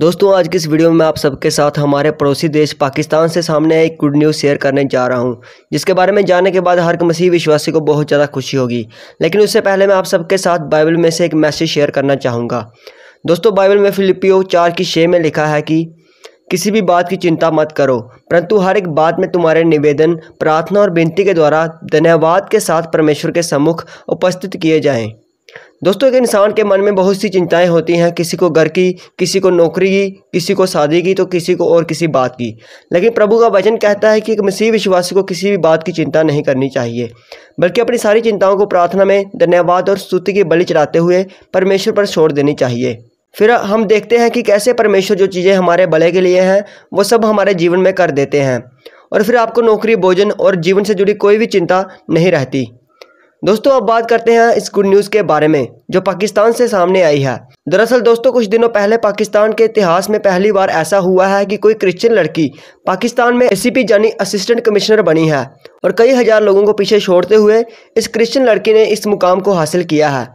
दोस्तों आज की इस वीडियो में आप सबके साथ हमारे पड़ोसी देश पाकिस्तान से सामने एक गुड न्यूज़ शेयर करने जा रहा हूं जिसके बारे में जानने के बाद हर मसीह विश्वासी को बहुत ज़्यादा खुशी होगी लेकिन उससे पहले मैं आप सबके साथ बाइबल में से एक मैसेज शेयर करना चाहूँगा दोस्तों बाइबल में फिलिपियो चार की शे में लिखा है कि किसी भी बात की चिंता मत करो परंतु हर एक बात में तुम्हारे निवेदन प्रार्थना और विनती के द्वारा धन्यवाद के साथ परमेश्वर के सम्मुख उपस्थित किए जाएँ दोस्तों एक इंसान के मन में बहुत सी चिंताएं होती हैं किसी को घर की किसी को नौकरी की किसी को शादी की तो किसी को और किसी बात की लेकिन प्रभु का वचन कहता है कि एक मसीह विश्वासी को किसी भी बात की चिंता नहीं करनी चाहिए बल्कि अपनी सारी चिंताओं को प्रार्थना में धन्यवाद और स्तुति की बलि चढ़ाते हुए परमेश्वर पर छोड़ देनी चाहिए फिर हम देखते हैं कि कैसे परमेश्वर जो चीज़ें हमारे भले के लिए हैं वो सब हमारे जीवन में कर देते हैं और फिर आपको नौकरी भोजन और जीवन से जुड़ी कोई भी चिंता नहीं रहती दोस्तों अब बात करते हैं इस गुड न्यूज़ के बारे में जो पाकिस्तान से सामने आई है दरअसल दोस्तों कुछ दिनों पहले पाकिस्तान के इतिहास में पहली बार ऐसा हुआ है कि कोई क्रिश्चियन लड़की पाकिस्तान में एसीपी जानी असिस्टेंट कमिश्नर बनी है और कई हज़ार लोगों को पीछे छोड़ते हुए इस क्रिश्चियन लड़की ने इस मुकाम को हासिल किया है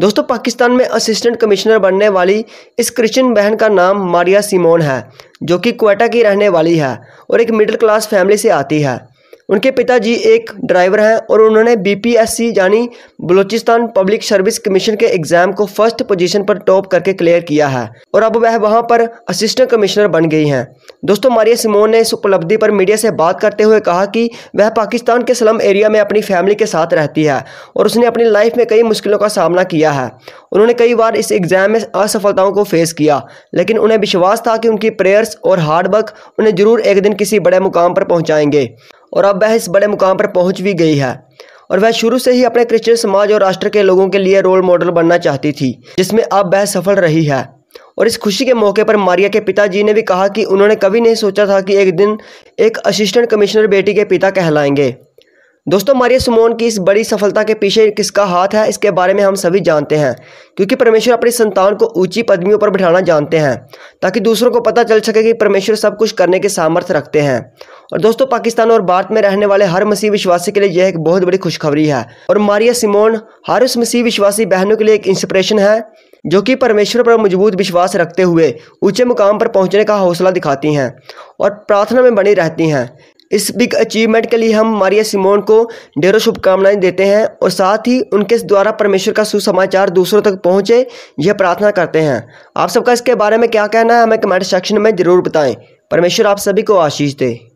दोस्तों पाकिस्तान में असिस्टेंट कमिश्नर बनने वाली इस क्रिश्चियन बहन का नाम मारिया सिमोन है जो कि क्वेटा की रहने वाली है और एक मिडिल क्लास फैमिली से आती है उनके पिताजी एक ड्राइवर हैं और उन्होंने बीपीएससी यानी बलूचिस्तान पब्लिक सर्विस कमीशन के एग्ज़ाम को फर्स्ट पोजीशन पर टॉप करके क्लियर किया है और अब वह वहां पर असिस्टेंट कमिश्नर बन गई हैं दोस्तों मारिया सिमोन ने इस उपलब्धि पर मीडिया से बात करते हुए कहा कि वह पाकिस्तान के स्लम एरिया में अपनी फैमिली के साथ रहती है और उसने अपनी लाइफ में कई मुश्किलों का सामना किया है उन्होंने कई बार इस एग्ज़ाम में असफलताओं को फेस किया लेकिन उन्हें विश्वास था कि उनकी प्रेयर्स और हार्डवर्क उन्हें ज़रूर एक दिन किसी बड़े मुकाम पर पहुँचाएंगे और अब वह इस बड़े मुकाम पर पहुंच भी गई है और वह शुरू से ही अपने क्रिश्चियन समाज और राष्ट्र के लोगों के लिए रोल मॉडल बनना चाहती थी जिसमें अब वह सफल रही है और इस खुशी के मौके पर मारिया के पिताजी ने भी कहा कि उन्होंने कभी नहीं सोचा था कि एक दिन एक असिस्टेंट कमिश्नर बेटी के पिता कहलाएंगे दोस्तों मारिया सुमोन की इस बड़ी सफलता के पीछे किसका हाथ है इसके बारे में हम सभी जानते हैं क्योंकि परमेश्वर अपनी संतान को ऊंची पदवियों पर बिठाना जानते हैं ताकि दूसरों को पता चल सके कि परमेश्वर सब कुछ करने के सामर्थ्य रखते हैं और दोस्तों पाकिस्तान और भारत में रहने वाले हर मसीह विश्वासी के लिए यह एक बहुत बड़ी खुशखबरी है और मारिया सिमोन हर उस मसीह विश्वासी बहनों के लिए एक इंस्पिरेशन है जो कि परमेश्वर पर मजबूत विश्वास रखते हुए ऊंचे मुकाम पर पहुंचने का हौसला दिखाती हैं और प्रार्थना में बनी रहती हैं इस बिग अचीवमेंट के लिए हम मारिया सिमोन को ढेरों शुभकामनाएं देते हैं और साथ ही उनके द्वारा परमेश्वर का सुसमाचार दूसरों तक पहुंचे यह प्रार्थना करते हैं आप सबका इसके बारे में क्या कहना है हमें कमेंट सेक्शन में ज़रूर बताएं परमेश्वर आप सभी को आशीष दे